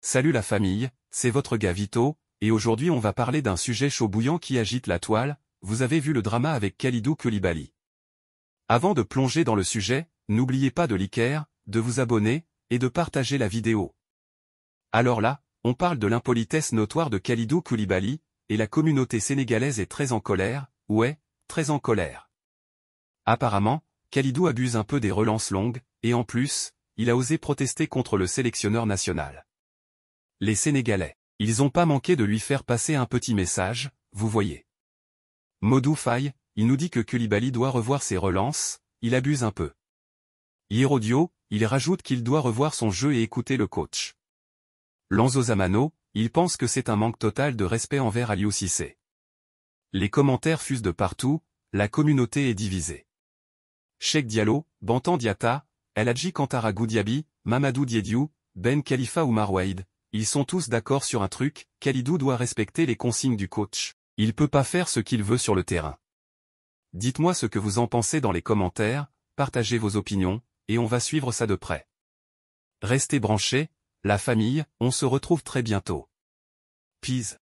Salut la famille, c'est votre gars Vito, et aujourd'hui on va parler d'un sujet chaud bouillant qui agite la toile, vous avez vu le drama avec Kalidou Koulibaly. Avant de plonger dans le sujet, n'oubliez pas de liker, de vous abonner, et de partager la vidéo. Alors là, on parle de l'impolitesse notoire de Kalidou Koulibaly, et la communauté sénégalaise est très en colère, ouais, très en colère. Apparemment, Kalidou abuse un peu des relances longues, et en plus, il a osé protester contre le sélectionneur national. Les Sénégalais. Ils ont pas manqué de lui faire passer un petit message, vous voyez. Modou Faye, il nous dit que Kulibali doit revoir ses relances, il abuse un peu. Hirodio, il rajoute qu'il doit revoir son jeu et écouter le coach. Lanzo Zamano, il pense que c'est un manque total de respect envers Aliou Cissé. Les commentaires fusent de partout, la communauté est divisée. Cheikh Diallo, Bantan Diata, El Kantara Goudiabi, Mamadou Diédiou, Ben Khalifa ou Marwaïd, ils sont tous d'accord sur un truc, Kalidou doit respecter les consignes du coach. Il peut pas faire ce qu'il veut sur le terrain. Dites-moi ce que vous en pensez dans les commentaires, partagez vos opinions, et on va suivre ça de près. Restez branchés, la famille, on se retrouve très bientôt. Peace.